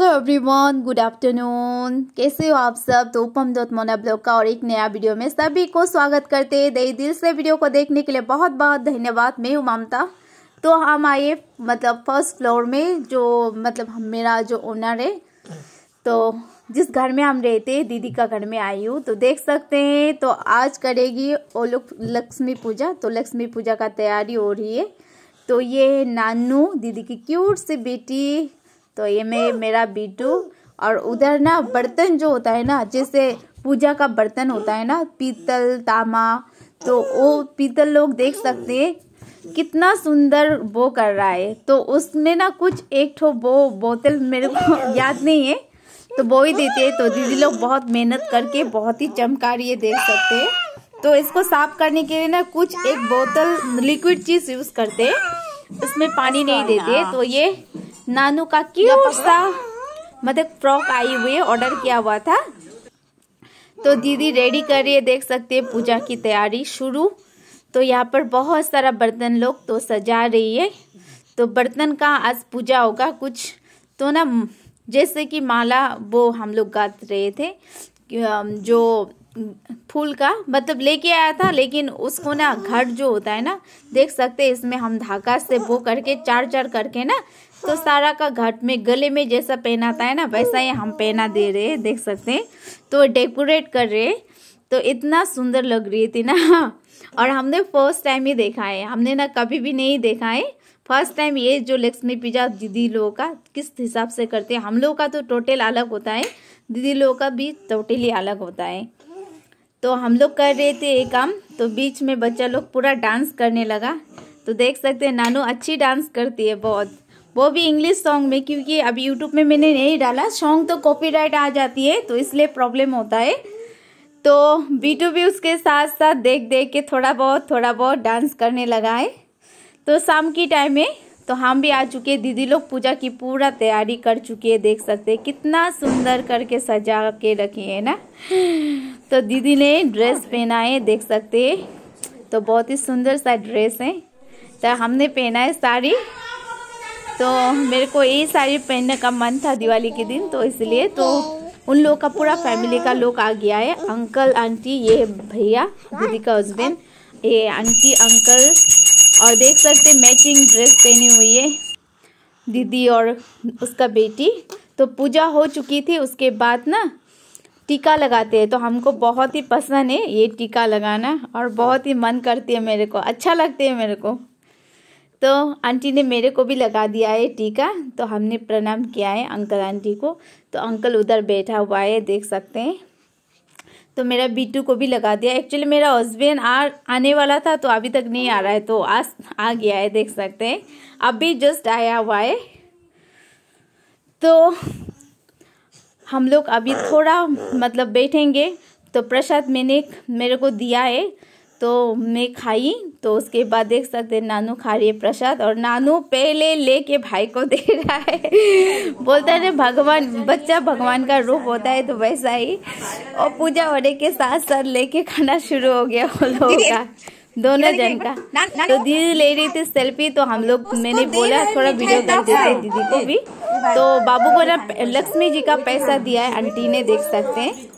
Hello everyone good afternoon कैसे हो आप सब तो उपम दोत मोना ब्लॉग का और एक नया वीडियो में सभी को स्वागत करते हैं दही दिल से वीडियो को देखने के लिए बहुत बहुत धन्यवाद मैं हूँ ममता तो हम आए मतलब फर्स्ट फ्लोर में जो मतलब मेरा जो ओनर है तो जिस घर में हम रहते हैं दीदी का घर में आई हूँ तो देख सकते हैं तो आज करेगी वो लक्ष्मी पूजा तो लक्ष्मी पूजा का तैयारी हो रही है तो ये नानू दीदी की क्यूट सी बेटी तो ये में मेरा बीटू और उधर ना बर्तन जो होता है ना जैसे पूजा का बर्तन होता है ना पीतल तामा तो वो पीतल लोग देख सकते हैं कितना सुंदर बो कर रहा है तो उसमें ना कुछ एक ठो बो बोतल मेरे को याद नहीं है तो बो ही देते हैं तो दीदी लोग बहुत मेहनत करके बहुत ही चमकार ये देख सकते हैं तो इसको साफ करने के लिए ना कुछ एक बोतल लिक्विड चीज़ यूज़ करते हैं उसमें पानी नहीं हाँ, देते हाँ। तो ये नानू का क्यूट सा मतलब फ्रॉक आई हुई है ऑर्डर किया हुआ था तो दीदी रेडी कर रही है देख सकते हैं पूजा की तैयारी शुरू तो यहाँ पर बहुत सारा बर्तन लोग तो सजा रही है तो बर्तन का आज पूजा होगा कुछ तो ना जैसे कि माला वो हम लोग गात रहे थे जो फूल का मतलब लेके आया था लेकिन उसको ना घट जो होता है ना देख सकते हैं इसमें हम धागा से वो करके चार चार करके ना तो सारा का घाट में गले में जैसा पहनाता है ना वैसा ही हम पहना दे रहे हैं देख सकते हैं तो डेकोरेट कर रहे तो इतना सुंदर लग रही थी ना और हमने फर्स्ट टाइम ही देखा है हमने ना कभी भी नहीं देखा है फर्स्ट टाइम ये जो लक्ष्मी पूजा दीदी लोगों का किस हिसाब से करते हैं हम लोग का तो टोटल अलग होता है दीदी लोगों का भी टोटली अलग होता है तो हम लोग कर रहे थे ये काम तो बीच में बच्चा लोग पूरा डांस करने लगा तो देख सकते हैं नानू अच्छी डांस करती है बहुत वो भी इंग्लिश सॉन्ग में क्योंकि अब यूट्यूब में मैंने नहीं डाला सॉन्ग तो कॉपीराइट आ जाती है तो इसलिए प्रॉब्लम होता है तो टू भी उसके साथ साथ देख देख के थोड़ा बहुत थोड़ा बहुत डांस करने लगा है तो शाम की टाइम में तो हम भी आ चुके हैं दीदी लोग पूजा की पूरा तैयारी कर चुके हैं देख सकते हैं कितना सुंदर करके सजा के रखे है ना तो दीदी ने ड्रेस पहना है देख सकते हैं तो बहुत ही सुंदर सा ड्रेस है तो हमने पहना है साड़ी तो मेरे को ये साड़ी पहनने का मन था दिवाली के दिन तो इसलिए तो उन लोग का पूरा फैमिली का लोग आ गया है अंकल आंटी ये भैया दीदी का हस्बैंड ये आंटी अंकल और देख सकते मैचिंग ड्रेस पहनी हुई है दीदी और उसका बेटी तो पूजा हो चुकी थी उसके बाद ना टीका लगाते हैं तो हमको बहुत ही पसंद है ये टीका लगाना और बहुत ही मन करती है मेरे को अच्छा लगती है मेरे को तो आंटी ने मेरे को भी लगा दिया है टीका तो हमने प्रणाम किया है अंकल आंटी को तो अंकल उधर बैठा हुआ है देख सकते हैं तो मेरा बीटू को भी लगा दिया एक्चुअली मेरा हस्बैंड आ आने वाला था तो अभी तक नहीं आ रहा है तो आज आ गया है देख सकते हैं अभी जस्ट आया हुआ है तो हम लोग अभी थोड़ा मतलब बैठेंगे तो प्रसाद मैंने मेरे को दिया है तो मैं खाई तो उसके बाद देख सकते नानू खा रही है प्रसाद और नानू पहले लेके भाई को दे रहा है बोलता है ना भगवान बच्चा भगवान का रूप होता है तो वैसा ही और पूजा होने के साथ साथ लेके खाना शुरू हो गया वो लोगों का दोनों जन का तो दीदी ले रही थी सेल्फी तो हम लोग मैंने बोला थोड़ा वीडियो कर देते दीदी को भी तो बाबू को ना लक्ष्मी जी का पैसा दिया है आंटी ने देख सकते हैं